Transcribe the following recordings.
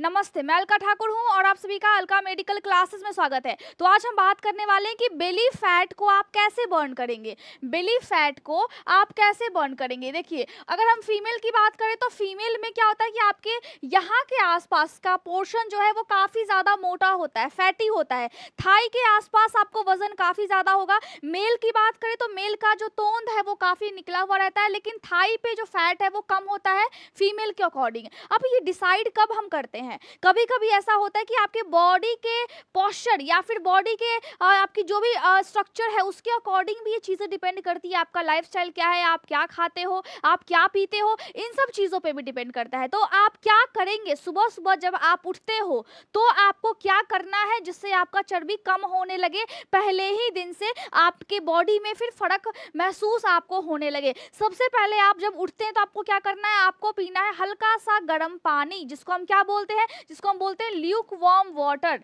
नमस्ते मैं अलका ठाकुर हूं और आप सभी का अलका मेडिकल क्लासेस में स्वागत है तो आज हम बात करने वाले हैं कि बेली फैट को आप कैसे बर्न करेंगे बेली फैट को आप कैसे बर्न करेंगे देखिए अगर हम फीमेल की बात करें तो फीमेल में क्या होता है कि आपके यहाँ के आसपास का पोर्शन जो है वो काफ़ी ज़्यादा मोटा होता है फैटी होता है थाई के आसपास आपको वजन काफ़ी ज़्यादा होगा मेल की बात करें तो मेल का जो तोंद है वो काफ़ी निकला हुआ रहता है लेकिन थाई पे जो फैट है वो कम होता है फीमेल के अकॉर्डिंग अब ये डिसाइड कब हम करते हैं हैं कभी कभी ऐसा होता है कि आपके बॉडी के पॉस्चर या फिर बॉडी के आपकी जो भी स्ट्रक्चर है उसके अकॉर्डिंग भी ये चीज़ें डिपेंड करती है आपका लाइफ क्या है आप क्या खाते हो आप क्या पीते हो इन सब चीज़ों पर भी डिपेंड करता है तो आप क्या करेंगे सुबह सुबह जब आप उठते हो तो आपको क्या करना है जिससे आपका चर्बी कम होने लगे पहले ही दिन से आपके बॉडी में फिर फर्क महसूस आपको होने लगे सबसे पहले आप जब उठते हैं तो आपको क्या करना है आपको पीना है हल्का सा गर्म पानी जिसको हम क्या बोलते हैं है जिसको हम बोलते हैं ल्यूक वार्म वाटर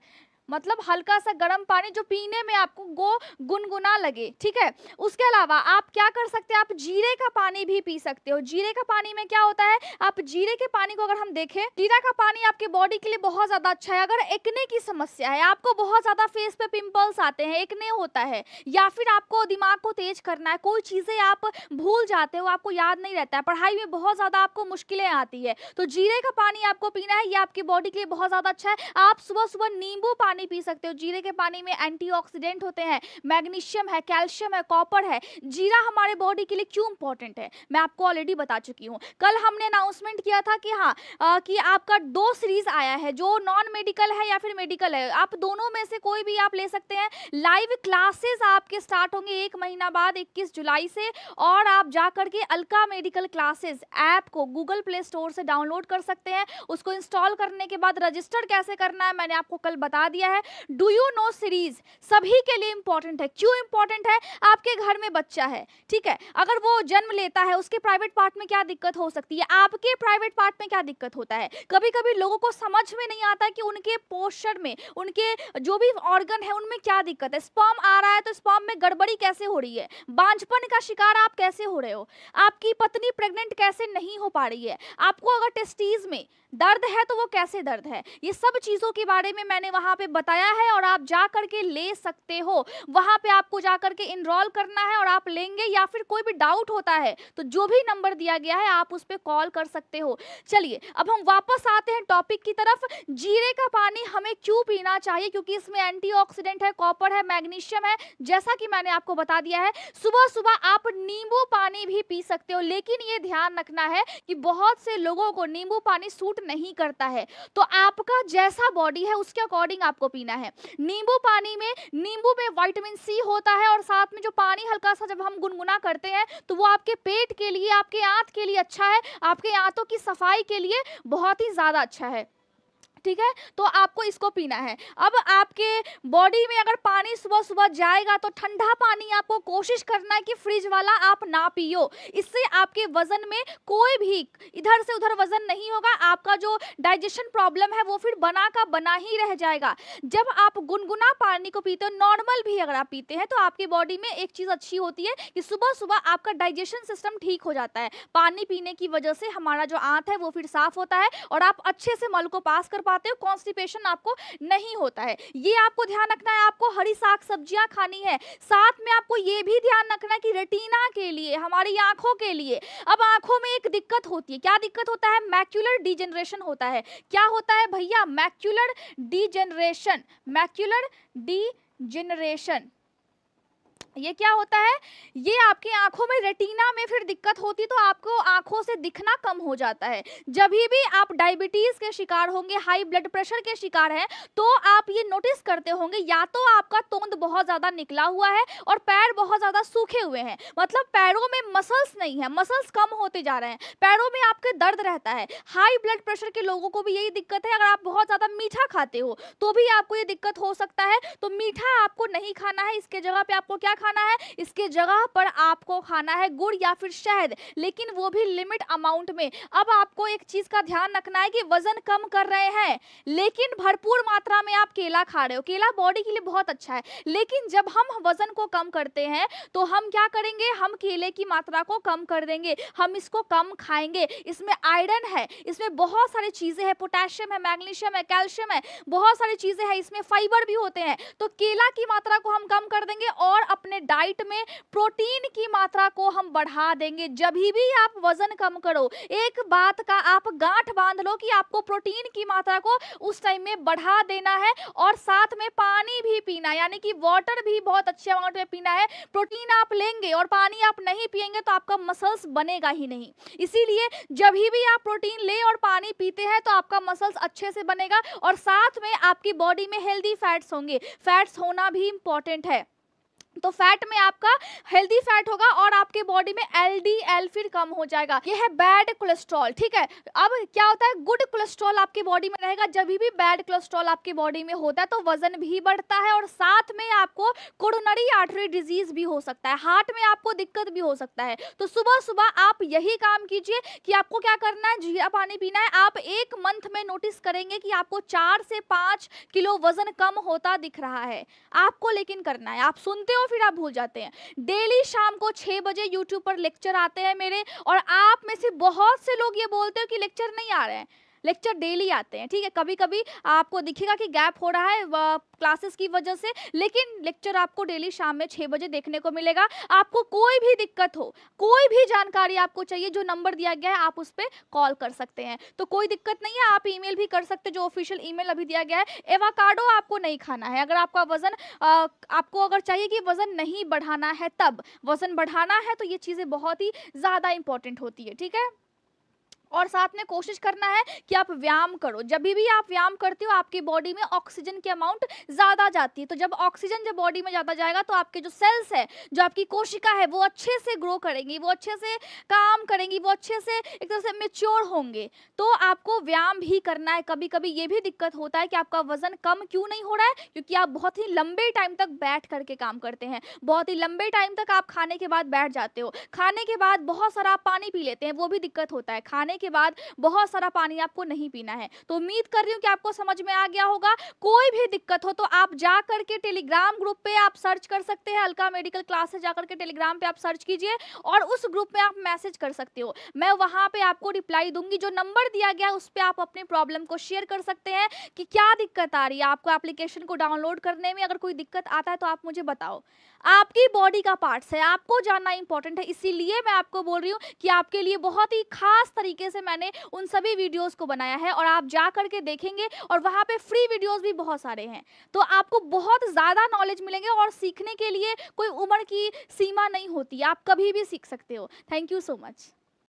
मतलब हल्का सा गर्म पानी जो पीने में आपको गो गुनगुना लगे ठीक है उसके अलावा आप क्या कर सकते हैं आप जीरे का पानी भी पी सकते हो जीरे का पानी में क्या होता है आप जीरे के पानी को अगर हम देखें जीरा का पानी आपके बॉडी के लिए बहुत ज्यादा अच्छा है अगर एकने की समस्या है आपको बहुत ज्यादा फेस पे पिंपल्स आते हैं एकने होता है या फिर आपको दिमाग को तेज करना है कोई चीजें आप भूल जाते हो आपको याद नहीं रहता है पढ़ाई में बहुत ज्यादा आपको मुश्किलें आती है तो जीरे का पानी आपको पीना है ये आपकी बॉडी के लिए बहुत ज्यादा अच्छा है आप सुबह सुबह नींबू पानी पानी पी सकते हो जीरे के पानी में एंटीऑक्सीडेंट होते हैं मैग्नीशियम है कैल्शियम है कॉपर है जीरा हमारे बॉडी के लिए क्यों इंपॉर्टेंट है मैं आपको ऑलरेडी बता चुकी हूँ कल हमने अनाउंसमेंट किया था कि हाँ कि आपका दो सीरीज आया है जो नॉन मेडिकल है या फिर मेडिकल है आप दोनों में से कोई भी आप ले सकते हैं लाइव क्लासेस आपके स्टार्ट होंगे एक महीना बाद 21 जुलाई से और आप जाकर के अलका मेडिकल क्लासेस ऐप को गूगल प्ले स्टोर से डाउनलोड कर सकते हैं उसको इंस्टॉल करने के बाद रजिस्टर कैसे करना है मैंने आपको कल बता दिया किया है डू यू नो सीरीज सभी के लिए इंपॉर्टेंट है क्यों इंपॉर्टेंट है आपके घर में बच्चा है ठीक है अगर वो जन्म लेता है उसके प्राइवेट पार्ट में क्या दिक्कत हो सकती है आपके प्राइवेट पार्ट में क्या दिक्कत होता है कभी कभी लोगों को समझ में नहीं आता कि उनके पोस्टर में उनके जो भी ऑर्गन है उनमें क्या दिक्कत है स्पॉम आ रहा है तो स्पॉम में गड़बड़ी कैसे हो रही है बांझपन का शिकार आप कैसे हो रहे हो आपकी पत्नी प्रेग्नेंट कैसे नहीं हो पा रही है आपको अगर टेस्टीज में दर्द है तो वो कैसे दर्द है ये सब चीज़ों के बारे में मैंने वहां पे बताया है और आप जा करके ले सकते हो वहां पे आपको जा करके इनरोल करना है और आप लेंगे या फिर कोई भी डाउट होता है तो जो भी नंबर दिया गया है आप उस पर कॉल कर सकते हो चलिए अब हम वापस आते हैं टॉपिक की तरफ जीरे का पानी हमें क्यों पीना चाहिए क्योंकि इसमें एंटी है कॉपर है मैग्नीशियम है जैसा कि मैंने आपको बता दिया है सुबह सुबह आप नींबू पानी भी पी सकते हो लेकिन ये ध्यान रखना है कि बहुत से लोगों को नींबू पानी सूट नहीं करता है तो आपका जैसा बॉडी है उसके अकॉर्डिंग आपको आपको पीना है नींबू पानी में नींबू में वाइटामिन सी होता है और साथ में जो पानी हल्का सा जब हम गुनगुना करते हैं तो वो आपके पेट के लिए आपके आंत के लिए अच्छा है आपके आंतों की सफाई के लिए बहुत ही ज़्यादा अच्छा है ठीक है तो आपको इसको पीना है अब आपके बॉडी में अगर पानी सुबह सुबह जाएगा तो ठंडा पानी आपको कोशिश करना है कि फ्रिज वाला आप ना पियो इससे आपके वजन में कोई भी इधर से उधर वजन नहीं होगा आपका जो डाइजेशन प्रॉब्लम है वो फिर बना का बना ही रह जाएगा जब आप गुनगुना पानी को पीते हो नॉर्मल भी अगर आप पीते हैं तो आपकी बॉडी में एक चीज़ अच्छी होती है कि सुबह सुबह आपका डाइजेशन सिस्टम ठीक हो जाता है पानी पीने की वजह से हमारा जो आंत है वो फिर साफ होता है और आप अच्छे से मल को पास कर पाते पाते हो कॉन्स्टिपेशन आपको नहीं होता है ये आपको ध्यान रखना है आपको हरी साग सब्जियां खानी है साथ में आपको ये भी ध्यान रखना है कि रेटिना के लिए हमारी आंखों के लिए अब आंखों में एक दिक्कत होती है क्या दिक्कत होता है मैक्यूलर डिजेनरेशन होता है क्या होता है भैया macular degeneration macular degeneration ये क्या होता है ये आपकी आंखों में रेटिना में फिर दिक्कत होती तो आपको आंखों से दिखना कम हो जाता है जब भी आप डायबिटीज़ के शिकार होंगे हाई ब्लड प्रेशर के शिकार हैं तो आप ये नोटिस करते होंगे या तो आपका तोंद बहुत ज़्यादा निकला हुआ है और पैर बहुत ज़्यादा सूखे हुए हैं मतलब पैरों में मसल्स नहीं है मसल्स कम होते जा रहे हैं पैरों में आपके दर्द रहता है हाई ब्लड प्रेशर के लोगों को भी यही दिक्कत है अगर आप बहुत ज़्यादा मीठा खाते हो तो भी आपको ये दिक्कत हो सकता है तो मीठा आपको नहीं खाना है इसके जगह पर आपको क्या खाना है इसके जगह पर आपको खाना है गुड़ या फिर शहद लेकिन वो भी लिमिट अमाउंट में अब आपको एक चीज़ का ध्यान रखना है कि वजन कम कर रहे हैं लेकिन भरपूर मात्रा में आप केला खा रहे हो केला बॉडी के लिए बहुत अच्छा है लेकिन जब हम वजन को कम करते हैं तो हम क्या करेंगे हम केले की मात्रा को कम कर देंगे हम इसको कम खाएंगे इसमें आयरन है इसमें बहुत सारी चीज़ें हैं पोटेशियम है मैग्नीशियम है कैल्शियम है बहुत सारी चीज़ें हैं इसमें फाइबर भी होते हैं तो केला की मात्रा को हम कम कर देंगे और अपने अपने डाइट में प्रोटीन की मात्रा को हम बढ़ा देंगे जब भी आप वजन कम करो एक बात का आप गांठ बांध लो कि आपको प्रोटीन की मात्रा को उस टाइम में बढ़ा देना है और साथ में पानी भी पीना यानी कि वाटर भी बहुत अच्छे अमाउंट में पीना है प्रोटीन आप लेंगे और पानी आप नहीं पियेंगे तो आपका मसल्स बनेगा ही नहीं इसीलिए जब भी आप प्रोटीन ले और पानी पीते हैं तो आपका मसल्स अच्छे से बनेगा और साथ में आपकी बॉडी में हेल्दी फैट्स होंगे फैट्स होना भी इंपॉर्टेंट है तो फैट में आपका हेल्दी फैट होगा और आपके बॉडी में एल फिर कम हो जाएगा यह है बैड कोलेस्ट्रॉल ठीक है अब क्या होता है गुड कोलेस्ट्रॉल आपके बॉडी में रहेगा जब भी बैड कोलेस्ट्रॉल आपके बॉडी में होता है तो वजन भी बढ़ता है और साथ में आपको कोरोनरी आर्टरी डिजीज भी हो सकता है हार्ट में आपको दिक्कत भी हो सकता है तो सुबह सुबह आप यही काम कीजिए कि आपको क्या करना है जीरा पानी पीना है आप एक मंथ में नोटिस करेंगे कि आपको चार से पाँच किलो वजन कम होता दिख रहा है आपको लेकिन करना है आप सुनते हो और फिर आप भूल जाते हैं डेली शाम को छः बजे यूट्यूब पर लेक्चर आते हैं मेरे और आप में से बहुत से लोग ये बोलते हो कि लेक्चर नहीं आ रहे हैं लेक्चर डेली आते हैं ठीक है कभी कभी आपको दिखेगा कि गैप हो रहा है क्लासेस की वजह से लेकिन लेक्चर आपको डेली शाम में छः बजे देखने को मिलेगा आपको कोई भी दिक्कत हो कोई भी जानकारी आपको चाहिए जो नंबर दिया गया है आप उस पर कॉल कर सकते हैं तो कोई दिक्कत नहीं है आप ईमेल भी कर सकते जो ऑफिशियल ईमेल अभी दिया गया है एवाकाडो आपको नहीं खाना है अगर आपका वजन आ, आपको अगर चाहिए कि वजन नहीं बढ़ाना है तब वजन बढ़ाना है तो ये चीज़ें बहुत ही ज़्यादा इंपॉर्टेंट होती है ठीक है और साथ में कोशिश करना है कि आप व्यायाम करो जब भी आप व्यायाम करते हो आपकी बॉडी में ऑक्सीजन की अमाउंट ज़्यादा जाती है तो जब ऑक्सीजन जब बॉडी में ज़्यादा जाएगा तो आपके जो सेल्स है जो आपकी कोशिका है वो अच्छे से ग्रो करेंगी वो अच्छे से काम करेंगी वो अच्छे से एक तरह से मेच्योर होंगे तो आपको व्यायाम भी करना है कभी कभी ये भी दिक्कत होता है कि आपका वजन कम क्यों नहीं हो रहा है क्योंकि आप बहुत ही लंबे टाइम तक बैठ करके काम करते हैं बहुत ही लंबे टाइम तक आप खाने के बाद बैठ जाते हो खाने के बाद बहुत सारा आप पानी पी लेते हैं वो भी दिक्कत होता है खाने के बाद बहुत सारा पानी आपको नहीं पीना है तो उम्मीद कर रही हूँ कि आपको समझ में आ गया होगा कोई भी दिक्कत हो तो आप जा करके टेलीग्राम ग्रुप पे आप सर्च कर सकते हैं अलका मेडिकल क्लास से जाकर के टेलीग्राम पे आप सर्च कीजिए और उस ग्रुप में आप मैसेज कर सकते हो मैं वहाँ पे आपको रिप्लाई दूंगी जो नंबर दिया गया उस पर आप अपने प्रॉब्लम को शेयर कर सकते हैं कि क्या दिक्कत आ रही है आपको एप्लीकेशन को डाउनलोड करने में अगर कोई दिक्कत आता है तो आप मुझे बताओ आपकी बॉडी का पार्ट्स है आपको जानना इंपॉर्टेंट है इसीलिए मैं आपको बोल रही हूँ कि आपके लिए बहुत ही खास तरीके से मैंने उन सभी वीडियोस को बनाया है और आप जा करके देखेंगे और वहाँ पे फ्री वीडियोस भी बहुत सारे हैं तो आपको बहुत ज़्यादा नॉलेज मिलेंगे और सीखने के लिए कोई उम्र की सीमा नहीं होती आप कभी भी सीख सकते हो थैंक यू सो मच